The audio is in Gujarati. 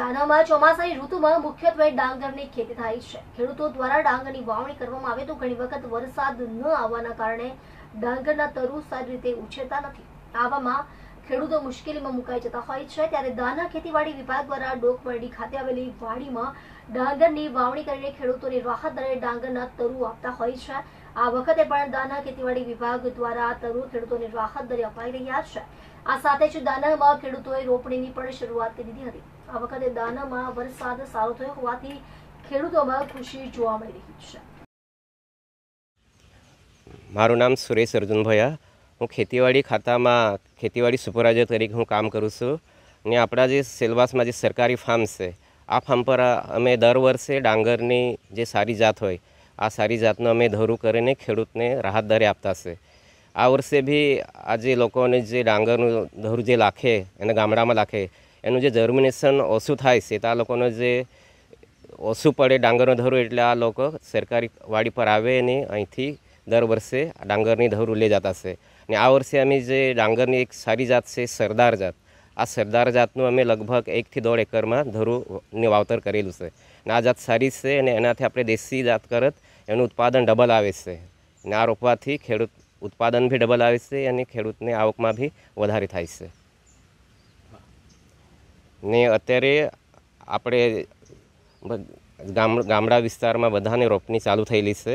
દાદરામાં ચોમાસાની ઋતુમાં મુખ્યત્વે ડાંગરની ખેતી થાય છે ખેડૂતો દ્વારા ડાંગરની વાવણી કરવામાં આવે તો ઘણી વખત વરસાદ ન આવવાના કારણે ડાંગરના તરુ સારી રીતે ઉછેરતા નથી આવામાં ખેડૂતો મુશ્કેલીમાં મુકાઈ જતા હોય છે ત્યારે દાના ખેતીવાડી વિભાગ દ્વારા ડોકમરડી ખાતે આવેલી વાડીમાં ડાંગરની વાવણી કરીને ખેડૂતોને રાહત દરે ડાંગરના તરુ આપતા હોય છે આ વખતે પણ દાના ખેતીવાડી વિભાગ દ્વારા તરુ ખેડૂતોને રાહત દરે અપાઈ રહ્યા છે આ સાથે જ દાનામાં ખેડૂતોએ રોપણીની પણ શરૂઆત કરી દીધી હતી આ વખતે દાનામાં વરસાદ સારો થયો હોવાથી ખેડૂતોમાં ખુશી જોવા મળી રહી છે મારું નામ સુરેશ અર્જુન ભયા હું ખેતીવાડી ખાતામાં ખેતીવાડી સુપરવાઇઝર તરીકે હું કામ કરું છું અને આપણા જે સિલેબસમાં જે સરકારી ફાર્મ છે આ ફાર્મ પર અમે દર વર્ષે ડાંગરની જે સારી જાત હોય આ સારી જાતનો અમે ધરું કરીને ખેડૂતને રાહત દરે આપતા છે આ વર્ષે બી આજે લોકોને જે ડાંગરનું ધરું જે લાખે એને ગામડામાં લાખે એનું જે જર્મિનેશન ઓછું થાય છે તો આ લોકોનો જે ઓછું પડે ડાંગરનું ધરું એટલે આ લોકો સરકારી વાડી પર આવે અને અહીંથી દર વર્ષે ડાંગરની ધરું લઈ જતા છે અને આ વર્ષે અમે જે ડાંગરની એક સારી જાત છે સરદાર જાત આ સરદાર જાતનું અમે લગભગ એકથી દોઢ એકરમાં ધરુને વાવતર કરેલું છે અને આ જાત સારી છે અને એનાથી આપણે દેશી જાત કરત એનું ઉત્પાદન ડબલ આવે છે અને આ રોપવાથી ખેડૂત ઉત્પાદન બી ડબલ આવે છે અને ખેડૂતની આવકમાં બી વધારે થાય છે ને અત્યારે આપણે ગામડા વિસ્તારમાં બધાને રોપણી ચાલુ થયેલી છે